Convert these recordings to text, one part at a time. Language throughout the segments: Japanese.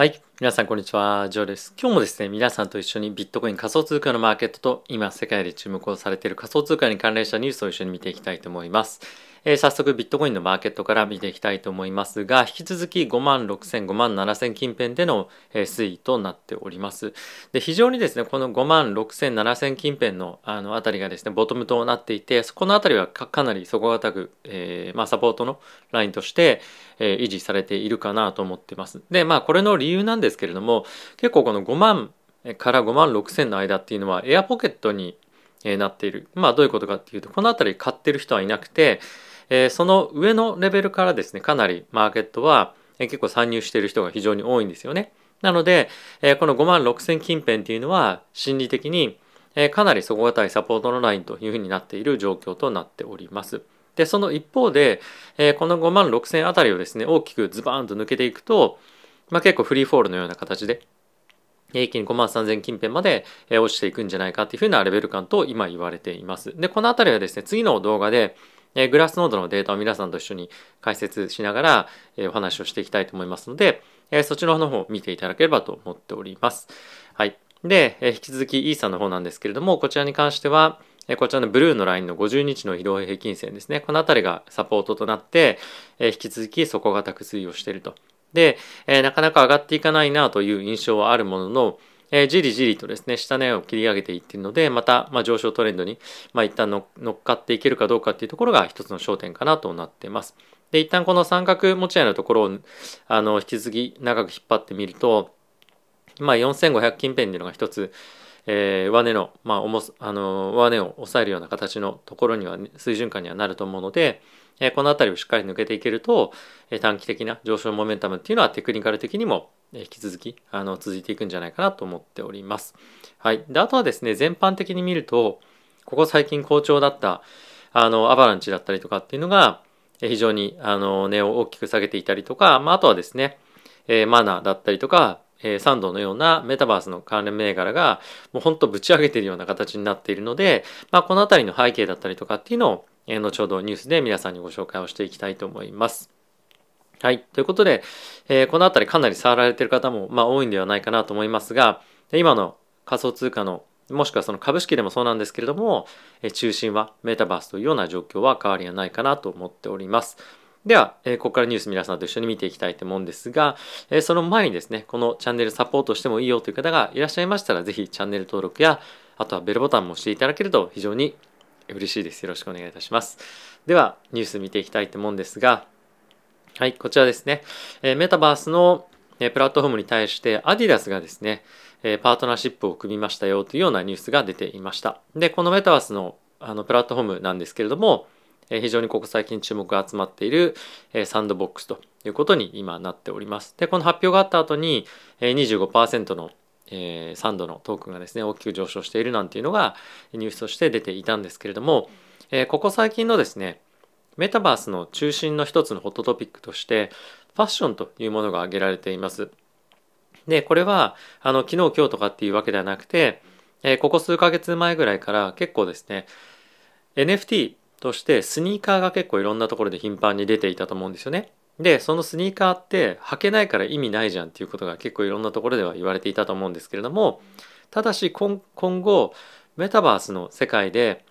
はい。皆さん、こんにちは。ジョーです。今日もですね、皆さんと一緒にビットコイン仮想通貨のマーケットと、今世界で注目をされている仮想通貨に関連したニュースを一緒に見ていきたいと思います。えー、早速ビットコインのマーケットから見ていきたいと思いますが、引き続き5万6000、5万7000近辺での、えー、推移となっております。で、非常にですね、この5万6000、7000近辺のあのりがですね、ボトムとなっていて、このあたりはかなり底堅く、えー、まあ、サポートのラインとして、え維持されているかなと思ってます。で、まあこれの理由なんですけれども、結構この5万から5万6000の間っていうのはエアポケットになっている。まあどういうことかっていうと、このあたり買ってる人はいなくて、えー、その上のレベルからですねかなりマーケットは、えー、結構参入している人が非常に多いんですよね。なので、えー、この5万6000近辺っていうのは心理的に、えー、かなり底堅いサポートのラインというふうになっている状況となっております。でその一方で、えー、この5万6000あたりをですね大きくズバーンと抜けていくと、まあ、結構フリーフォールのような形で一気に5万3000近辺まで落ちていくんじゃないかっていうふうなレベル感と今言われています。で、このあたりはですね、次の動画でえグラスノードのデータを皆さんと一緒に解説しながら、えお話をしていきたいと思いますので、えそちらの方を見ていただければと思っております。はい。で、え引き続きイーサの方なんですけれども、こちらに関しては、こちらのブルーのラインの50日の移動平均線ですね。この辺りがサポートとなって、え引き続き底堅く推移をしていると。で、えなかなか上がっていかないなという印象はあるものの、えー、じりじりとですね、下値を切り上げていっているので、また、まあ、上昇トレンドに、まあ、一旦乗っかっていけるかどうかっていうところが一つの焦点かなとなっています。で、一旦この三角持ち合いのところを、あの、引き続き長く引っ張ってみると、まあ、4500近辺っていうのが一つ、えー、上値の、まあ、重あの、上値を抑えるような形のところには、ね、水準感にはなると思うので、えこの辺りをしっかり抜けていけると、え短期的な上昇モメンタムっていうのはテクニカル的にも引き続きあの続いていくんじゃないかなと思っております。はい、であとはですね全般的に見るとここ最近好調だったあのアバランチだったりとかっていうのが非常にあの値を大きく下げていたりとか、まあ、あとはですね、えー、マナーだったりとか、えー、サンドのようなメタバースの関連銘柄がもうほんとぶち上げているような形になっているので、まあ、この辺りの背景だったりとかっていうのをえ後ほどニュースで皆さんにご紹介をしていきたいと思います。はい。ということで、えー、このあたりかなり触られてる方も、まあ、多いんではないかなと思いますが、今の仮想通貨の、もしくはその株式でもそうなんですけれども、え中心はメタバースというような状況は変わりはないかなと思っております。では、えここからニュース皆さんと一緒に見ていきたいと思うんですが、えその前にですね、このチャンネルサポートしてもいいよという方がいらっしゃいましたら、ぜひチャンネル登録や、あとはベルボタンも押していただけると非常に嬉しいです。よろしくお願いいたします。では、ニュース見ていきたいと思うんですが、はい、こちらですね。えメタバースのプラットフォームに対して、アディダスがですね、パートナーシップを組みましたよというようなニュースが出ていました。で、このメタバースのあのプラットフォームなんですけれども、非常にここ最近注目が集まっているサンドボックスということに今なっております。で、この発表があった後に25%のえ3度のトークンがですね大きく上昇しているなんていうのがニュースとして出ていたんですけれども、えここ最近のですねメタバースの中心の一つのホットトピックとしてファッションというものが挙げられています。でこれはあの昨日今日とかっていうわけではなくて、えここ数ヶ月前ぐらいから結構ですね NFT としてスニーカーが結構いろんなところで頻繁に出ていたと思うんですよね。でそのスニーカーって履けないから意味ないじゃんっていうことが結構いろんなところでは言われていたと思うんですけれどもただし今後メタバースの世界で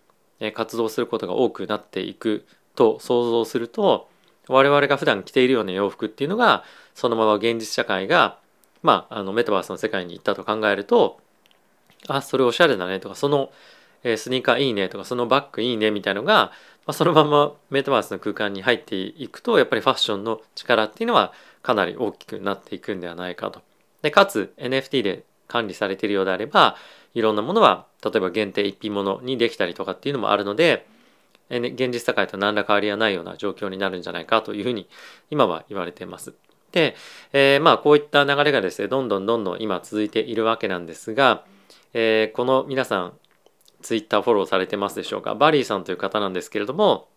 活動することが多くなっていくと想像すると我々が普段着ているような洋服っていうのがそのまま現実社会が、まあ、あのメタバースの世界に行ったと考えるとあそれおしゃれだねとかそのえスニーカーいいねとかそのバッグいいねみたいのが、まそのままメタバースの空間に入っていくとやっぱりファッションの力っていうのはかなり大きくなっていくんではないかと。でかつ NFT で管理されているようであればいろんなものは例えば限定一品物にできたりとかっていうのもあるので現実社会と何ら変わりはないような状況になるんじゃないかというふうに今は言われています。で、えー、まあこういった流れがですねどんどんどんどん今続いているわけなんですが、えー、この皆さんツイッターフォローされてますでしょうか。バリーさんという方なんですけれども、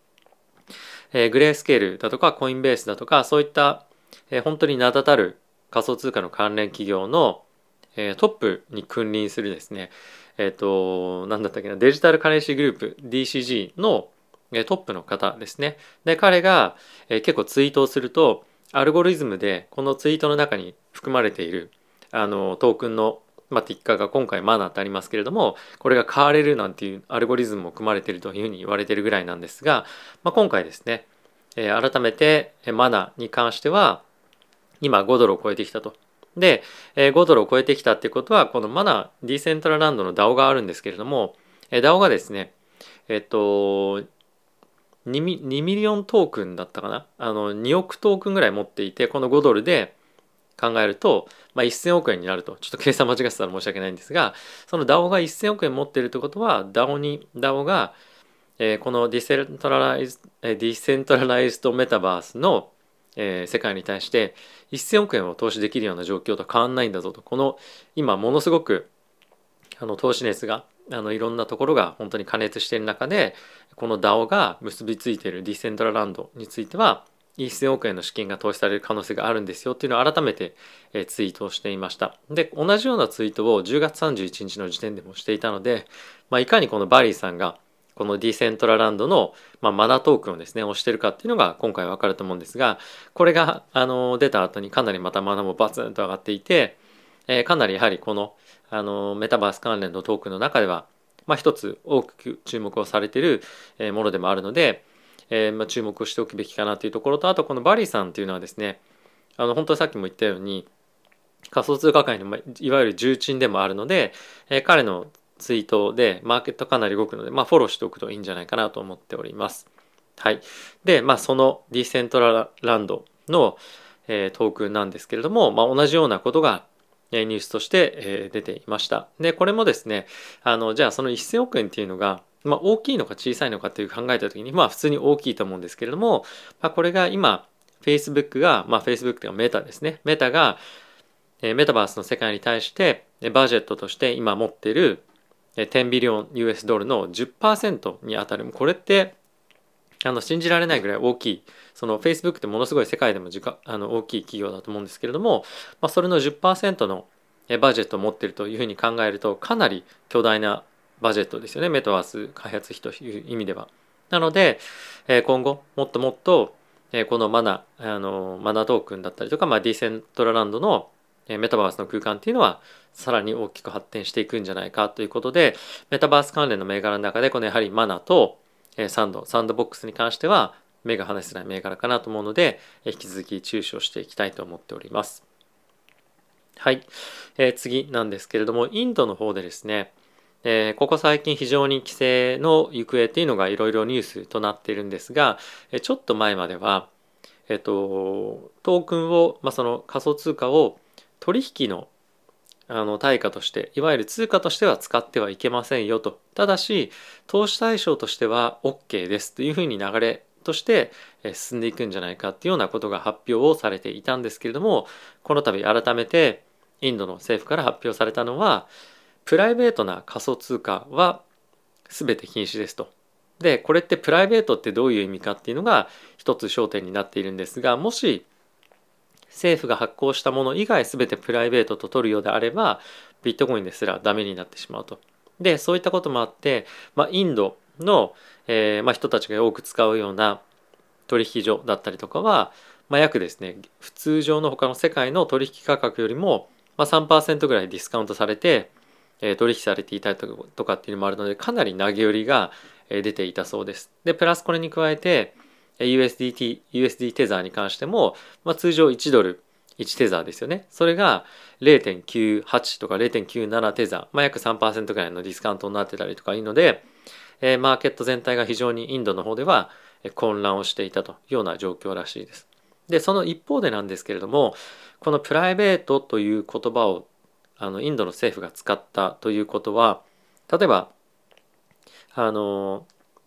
えー、グレースケールだとかコインベースだとかそういった、えー、本当に名だたる仮想通貨の関連企業の、えー、トップに君臨するですね、えっ、と、なんだったっけな、デジタルカレンシーグループ DCG の、えトップの方ですね。で、彼が、え結構ツイートをすると、アルゴリズムでこのツイートの中に含まれているあのトークンのまあ、ティッカーが今回マナーってありますけれどもこれが変われるなんていうアルゴリズムも組まれているというふうに言われているぐらいなんですが、まあ、今回ですね、えー、改めてマナーに関しては今5ドルを超えてきたと。で、えー、5ドルを超えてきたってことはこのマナーディーセントラランドの DAO があるんですけれども、えー、DAO がですねえっと 2, ミミリオントークンだったかなあの2億トークンぐらい持っていてこの5ドルで考えると、まあ、1000億円になるとちょっと計算間違ってたら申し訳ないんですがその DAO が1000億円持ってるってことは DAO に DAO が、えー、このディセントラライズディセントラライズドメタバースの、えー、世界に対して1000億円を投資できるような状況と変わんないんだぞとこの今ものすごくあの投資熱があのいろんなところが本当に加熱している中でこの DAO が結びついているディセントラランドについては1000億円の資金が投資される可能性があるんですよっていうのを改めてツイートをしていました。で、同じようなツイートを10月31日の時点でもしていたので、まあ、いかにこのバリーさんがこのディセントラランドの、まあ、マナトークンをですね、押してるかっていうのが今回わかると思うんですが、これが、あの、出た後にかなりまたマナもバツンと上がっていて、えー、かなりやはりこの、あの、メタバース関連のトークンの中では、まあ、一つ多く注目をされているものでもあるので、えー、まあ、注目をしておくべきかなというところとあとこのバリさんというのはですねあの本当にさっきも言ったように仮想通貨界のいわゆる重鎮でもあるので、えー、彼のツイートでマーケットかなり動くので、まあ、フォローしておくといいんじゃないかなと思っております。はい、で、まあ、そのディセントラランドの、えー、トークンなんですけれども、まあ、同じようなことがニュースとして出ていました。で、これもですね、あのじゃあその1000億円っていうのがまあ、大きいのか小さいのかという考えた時にまあ普通に大きいと思うんですけれども、まあ、これが今 Facebook が、まあ、Facebook というかメタですねメタがメタバースの世界に対してバジェットとして今持ってる10ビリオン US ドルの10%にあたるこれってあの信じられないぐらい大きいその Facebook ってものすごい世界でもあの大きい企業だと思うんですけれども、まあ、それの10%のバジェットを持ってるというふうに考えるとかなり巨大なバジェットですよねメタバース開発費という意味では。なので、え今後もっともっと、えこのマナあのマナトークンだったりとか、まあ、ディセントラランドのメタバースの空間っていうのはさらに大きく発展していくんじゃないかということでメタバース関連の銘柄の中でこのやはりマナとサンドサンドボックスに関しては目が離せない銘柄かなと思うので引き続き注視をしていきたいと思っております。はい、えー、次なんですけれどもインドの方でですねえここ最近非常に規制の行方っていうのがいろいろニュースとなっているんですが、えちょっと前までは、えっと、トークンを、まあ、その仮想通貨を取引のあの対価としていわゆる通貨としては使ってはいけませんよとただし投資対象としては OK ですというふうに流れとして進んでいくんじゃないかっていうようなことが発表をされていたんですけれどもこの度改めてインドの政府から発表されたのは、プライベートな仮想通貨は全て禁止ですと。でこれってプライベートってどういう意味かっていうのが一つ焦点になっているんですがもし政府が発行したもの以外全てプライベートと取るようであればビットコインですらダメになってしまうと。でそういったこともあって、まあ、インドの、えー、まあ、人たちが多く使うような取引所だったりとかは、まあ、約ですね普通上の他の世界の取引価格よりも、ま3%ぐらいディスカウントされてえ取引されていたりとかっていうのもあるのでかなり投げ売りが出ていたそうです。でプラスこれに加えて USDT USD テザーに関しても、まあ、通常1ドル1テザーですよねそれが0.98とか0.97テザー、まあ、約3%ぐらいのディスカウントになってたりとかいいので、えマーケット全体が非常にインドの方では混乱をしていたというような状況らしいです。でその一方でなんですけれどもこのプライベートという言葉をあのインドの政府が使ったということは例えばあの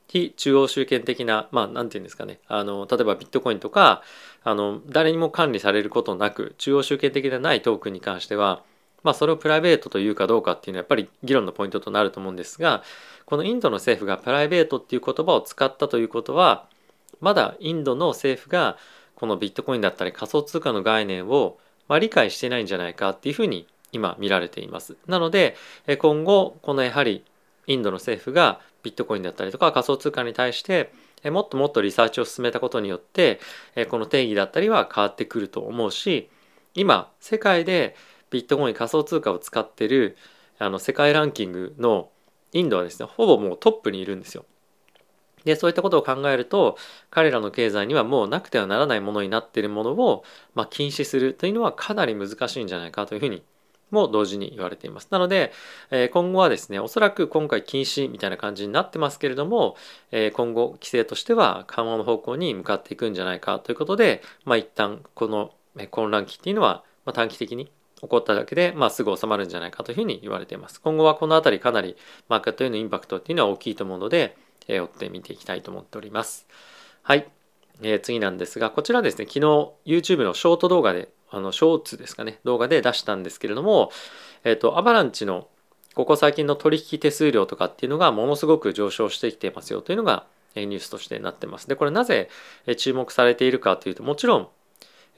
非中央集権的なまあ何て言うんですかねあの例えばビットコインとかあの誰にも管理されることなく中央集権的でないトークンに関してはまあ、それをプライベートというかどうかっていうのはやっぱり議論のポイントとなると思うんですがこのインドの政府がプライベートっていう言葉を使ったということはまだインドの政府がこのビットコインだったり仮想通貨の概念をま理解してないんじゃないかっていうふうに今見られています。なので今後このやはりインドの政府がビットコインだったりとか仮想通貨に対してもっともっとリサーチを進めたことによってこの定義だったりは変わってくると思うし今世界でビットコイン仮想通貨を使ってるあの世界ランキングのインドはですねほぼもうトップにいるんですよ。でそういったことを考えると彼らの経済にはもうなくてはならないものになっているものを、まあ、禁止するというのはかなり難しいんじゃないかというふうにも同時に言われています。なので、え今後はですね、おそらく今回禁止みたいな感じになってますけれども、え今後規制としては緩和の方向に向かっていくんじゃないかということで、まあ一旦この混乱期っていうのは短期的に起こっただけで、まあ、すぐ収まるんじゃないかというふうに言われています。今後はこの辺りかなりマーケットへのインパクトっていうのは大きいと思うので、え追ってみていきたいと思っております。はい。えー、次なんですが、こちらですね、昨日 YouTube のショート動画であのショーツですかね動画で出したんですけれども、えっとアバランチのここ最近の取引手数料とかっていうのがものすごく上昇してきてますよというのがニュースとしてなってます。で、これなぜ注目されているかというと、もちろん、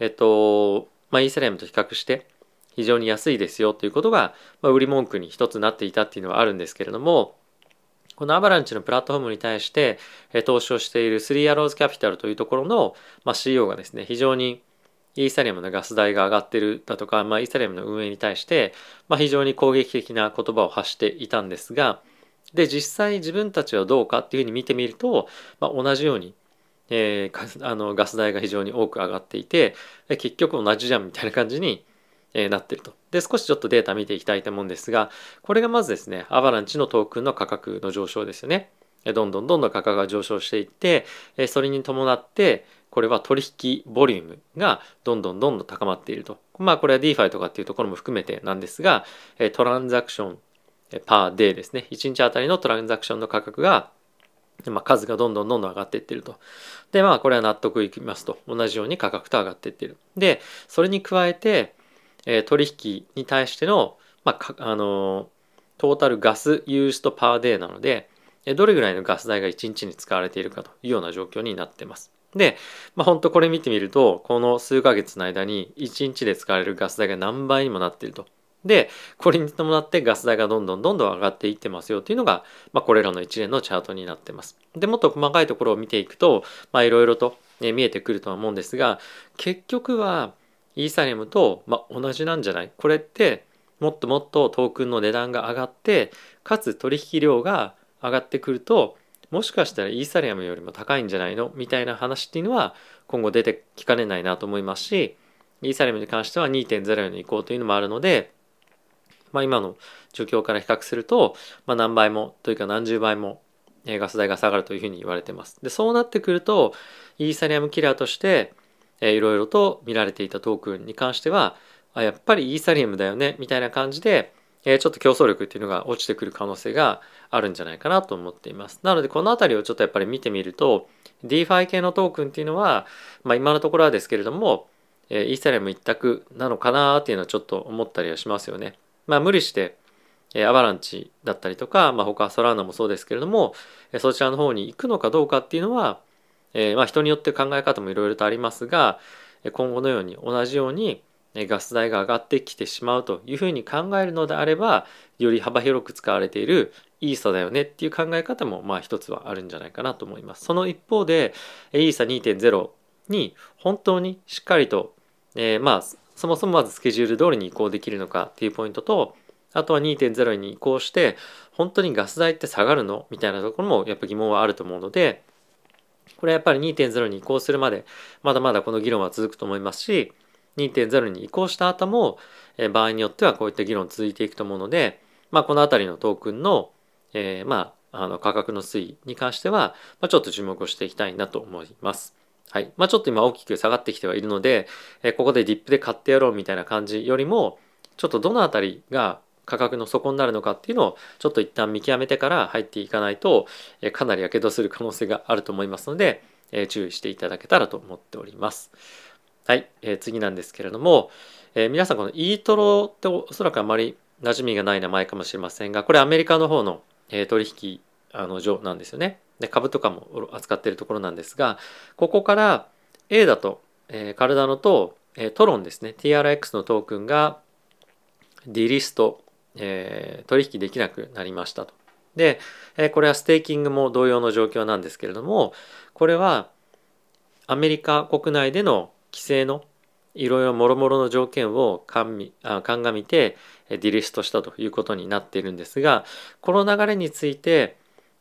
えっと、まあ、イーサリアムと比較して非常に安いですよということが、まあ、売り文句に一つなっていたっていうのはあるんですけれども、このアバランチのプラットフォームに対して投資をしているスリーアローズキャピタルというところの、ま CEO がですね、非常にイーサリアムのガス代が上がってるだとか、まあ、イーサリアムの運営に対して、まあ、非常に攻撃的な言葉を発していたんですがで実際自分たちはどうかっていうふうに見てみると、まあ、同じように、えー、あのガス代が非常に多く上がっていて結局同じじゃんみたいな感じになってると。で少しちょっとデータ見ていきたいと思うんですがこれがまずですねアバランチのトークンの価格の上昇ですよね。どんどんどんどん価格が上昇していってそれに伴ってこれは取引ボリュームがどんどんどんどん高まっていると。まあこれは DeFi とかっていうところも含めてなんですが、トランザクションパーデーですね。1日あたりのトランザクションの価格が、まあ、数がどんどんどんどん上がっていってると。で、まあこれは納得いきますと。同じように価格と上がっていってる。で、それに加えて、え取引に対しての、まあ、あのトータルガスユースとパーデーなので、どれぐらいのガス代が1日に使われているかというような状況になってます。で、まあ、本当これ見てみるとこの数ヶ月の間に1日で使われるガス代が何倍にもなっていると。でこれに伴ってガス代がどんどんどんどん上がっていってますよというのが、まあ、これらの一連のチャートになってます。でもっと細かいところを見ていくといろいろと、ね、見えてくるとは思うんですが結局はイーサリアムと、まあ、同じなんじゃないこれってもっともっとトークンの値段が上がってかつ取引量が上がってくるともしかしたらイーサリアムよりも高いんじゃないのみたいな話っていうのは今後出てきかねないなと思いますしイーサリアムに関しては2.0への移行というのもあるので、まあ、今の状況から比較すると、まあ、何倍もというか何十倍もガス代が下がるというふうに言われてます。でそうなってくるとイーサリアムキラーとしていろいろと見られていたトークンに関してはあやっぱりイーサリアムだよねみたいな感じでえちょっと競争力っていうのが落ちてくる可能性があるんじゃないかなと思っています。なのでこの辺りをちょっとやっぱり見てみると DeFi 系のトークンっていうのは、まあ、今のところはですけれども、えイーサリアム一択なのかなっていうのはちょっと思ったりはしますよね。まあ無理して、えアバランチだったりとか、まあ、他ソラーナもそうですけれども、えそちらの方に行くのかどうかっていうのは、えまあ人によって考え方もいろいろとありますが今後のように同じようにガス代が上がってきてしまうというふうに考えるのであればより幅広く使われているイーサだよねっていう考え方もまあ一つはあるんじゃないかなと思います。その一方でイーサ2.0に本当にしっかりと、えー、まあそもそもまずスケジュール通りに移行できるのかっていうポイントとあとは2.0に移行して本当にガス代って下がるのみたいなところもやっぱ疑問はあると思うのでこれはやっぱり2.0に移行するまでまだまだこの議論は続くと思いますし2.0に移行した後も、え場合によってはこういった議論続いていくと思うので、まあ、この辺りのトークンの、えー、まあ、あの価格の推移に関しては、まあ、ちょっと注目をしていきたいなと思います。はい。まあ、ちょっと今大きく下がってきてはいるので、えここでディップで買ってやろうみたいな感じよりも、ちょっとどの辺りが価格の底になるのかっていうのをちょっと一旦見極めてから入っていかないとかなりやけどする可能性があると思いますので注意していただけたらと思っております。はい、えー、次なんですけれども、えー、皆さんこの E トロっておそらくあまり馴染みがない名前かもしれませんがこれアメリカの方の、えー、取引あの上なんですよねで株とかも扱っているところなんですがここから A だと、えー、カルダノと、えー、トロンですね TRX のトークンがディリスト、えー、取引できなくなりましたと。で、えー、これはステーキングも同様の状況なんですけれどもこれはアメリカ国内での規制のいろいろもろもろの条件を鑑みてディリストしたということになっているんですがこの流れについて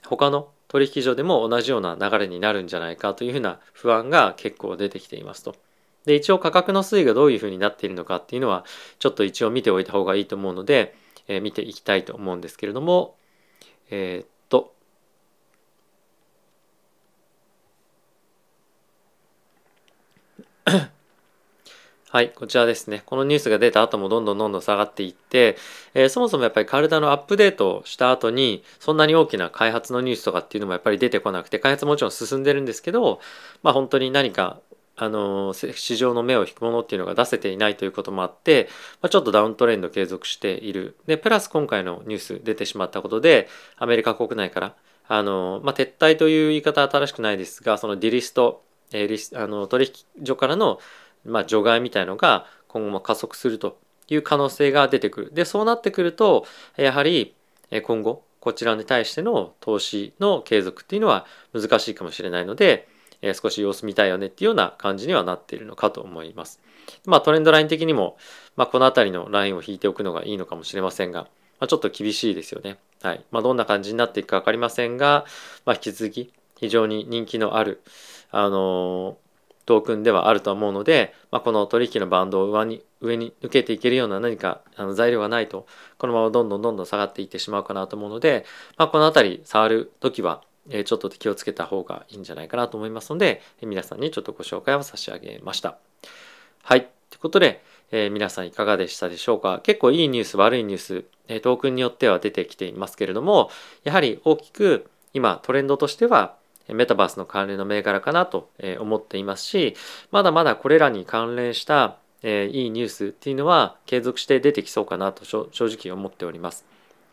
他の取引所でも同じような流れになるんじゃないかというふうな不安が結構出てきていますと。で一応価格の推移がどういうふうになっているのかっていうのはちょっと一応見ておいた方がいいと思うので、えー、見ていきたいと思うんですけれどもえー、はい、こちらですね。このニュースが出た後もどんどんどんどん下がっていって、えー、そもそもやっぱり体のアップデートをした後に、そんなに大きな開発のニュースとかっていうのもやっぱり出てこなくて、開発ももちろん進んでるんですけど、まあ本当に何か、あのー、市場の目を引くものっていうのが出せていないということもあって、まあ、ちょっとダウントレンド継続している。で、プラス今回のニュース出てしまったことで、アメリカ国内から、あのー、まあ、撤退という言い方は正しくないですが、そのディリスト、えー、あの取引所からの、まあ、除外みたいのが今後も加速するという可能性が出てくる。でそうなってくるとやはり今後こちらに対しての投資の継続っていうのは難しいかもしれないので、えー、少し様子見たいよねっていうような感じにはなっているのかと思います。まあ、トレンドライン的にも、まあ、この辺りのラインを引いておくのがいいのかもしれませんが、まあ、ちょっと厳しいですよね。はいまあ、どんな感じになっていくか分かりませんが、まあ、引き続き非常に人気のある、あのトークンではあると思うので、まあ、この取引のバンドを上に上に抜けていけるような何かあの材料がないとこのままどんどんどんどん下がっていってしまうかなと思うので、まあ、この辺り触るときはちょっと気をつけた方がいいんじゃないかなと思いますので皆さんにちょっとご紹介を差し上げました。はいということで、えー、皆さんいかがでしたでしょうか結構いいニュース悪いニュース、えー、トークンによっては出てきていますけれどもやはり大きく今トレンドとしてはメタバースの関連の銘柄かなと思っていますしまだまだこれらに関連したいいニュースっていうのは継続して出てきそうかなと正直思っております。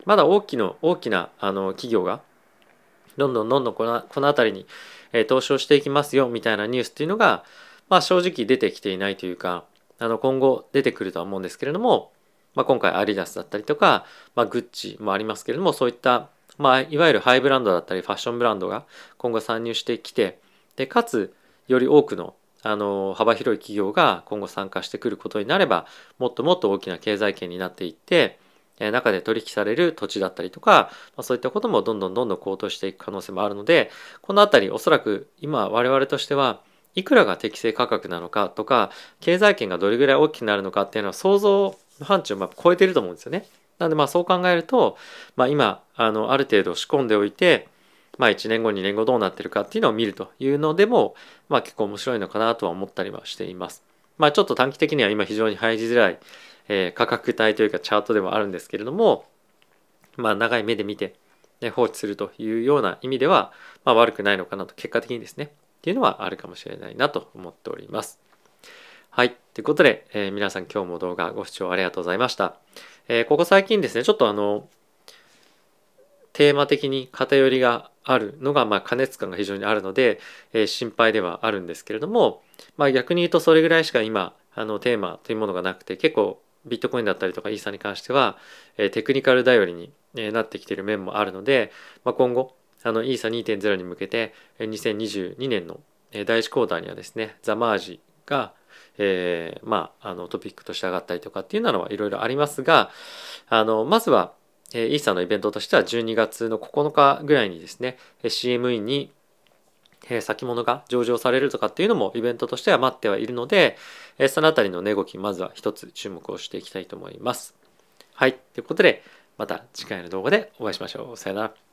まだ大きな大きなあの企業がどんどんどんどんこの辺りに投資をしていきますよみたいなニュースっていうのが、まあ、正直出てきていないというかあの今後出てくるとは思うんですけれども、まあ、今回アリダスだったりとか、まあ、グッチもありますけれどもそういったまあ、いわゆるハイブランドだったりファッションブランドが今後参入してきてでかつより多くのあの幅広い企業が今後参加してくることになればもっともっと大きな経済圏になっていって中で取引される土地だったりとか、まあ、そういったこともどんどんどんどん高騰していく可能性もあるのでこの辺りおそらく今我々としてはいくらが適正価格なのかとか経済圏がどれぐらい大きくなるのかっていうのは想像の範疇を超えてると思うんですよね。なんでまあそう考えると、まあ、今あのある程度仕込んでおいて、まあ、1年後2年後どうなってるかっていうのを見るというのでも、まあ、結構面白いのかなとは思ったりはしています。まあ、ちょっと短期的には今非常に入りづらい、えー、価格帯というかチャートでもあるんですけれども、まあ、長い目で見て、ね、放置するというような意味では、まあ、悪くないのかなと結果的にですねっていうのはあるかもしれないなと思っております。はい。ということで、えー、皆さん今日も動画ご視聴ありがとうございました。えー、ここ最近ですね、ちょっとあの、テーマ的に偏りがあるのが、まあ、加熱感が非常にあるので、えー、心配ではあるんですけれども、まあ、逆に言うとそれぐらいしか今あのテーマというものがなくて結構ビットコインだったりとかイーサに関しては、えー、テクニカル頼りになってきている面もあるので、まあ、今後あのイーサ2.0に向けて2022年の第1クォーターにはですねザマージがえー、まあ、あのトピックとして上がったりとかっていうのはいろいろありますが、あの、まずは、えー、イーサーのイベントとしては12月の9日ぐらいにですね、CME に、えー、先物が上場されるとかっていうのもイベントとしては待ってはいるので、えー、そのあたりの値動き、まずは一つ注目をしていきたいと思います。はい。ということで、また次回の動画でお会いしましょう。さよなら。